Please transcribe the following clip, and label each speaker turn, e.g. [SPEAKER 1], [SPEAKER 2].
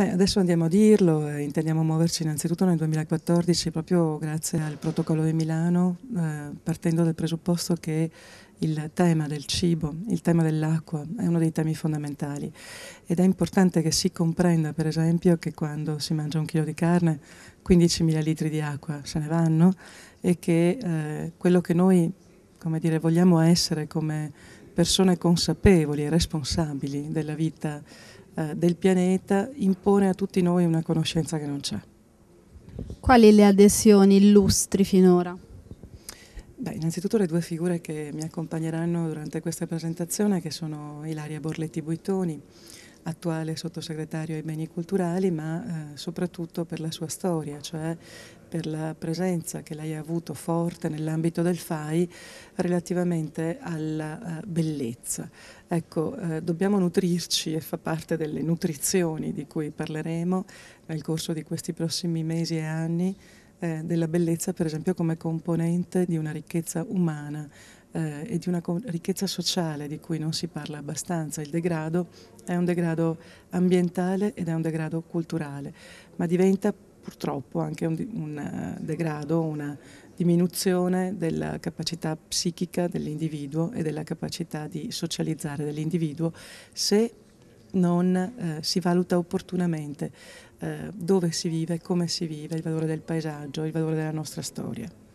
[SPEAKER 1] Beh, adesso andiamo a dirlo, eh, intendiamo muoverci innanzitutto nel 2014 proprio grazie al protocollo di Milano, eh, partendo dal presupposto che il tema del cibo, il tema dell'acqua è uno dei temi fondamentali ed è importante che si comprenda per esempio che quando si mangia un chilo di carne 15.000 litri di acqua se ne vanno e che eh, quello che noi come dire, vogliamo essere come persone consapevoli e responsabili della vita eh, del pianeta impone a tutti noi una conoscenza che non c'è.
[SPEAKER 2] Quali le adesioni illustri finora?
[SPEAKER 1] Beh, innanzitutto le due figure che mi accompagneranno durante questa presentazione che sono Ilaria Borletti Buitoni, attuale sottosegretario ai beni culturali, ma eh, soprattutto per la sua storia, cioè per la presenza che lei ha avuto forte nell'ambito del FAI relativamente alla eh, bellezza. Ecco, eh, dobbiamo nutrirci e fa parte delle nutrizioni di cui parleremo nel corso di questi prossimi mesi e anni, eh, della bellezza per esempio come componente di una ricchezza umana eh, e di una ricchezza sociale di cui non si parla abbastanza. Il degrado è un degrado ambientale ed è un degrado culturale, ma diventa purtroppo anche un, un eh, degrado, una diminuzione della capacità psichica dell'individuo e della capacità di socializzare dell'individuo se non eh, si valuta opportunamente eh, dove si vive, come si vive, il valore del paesaggio, il valore della nostra storia.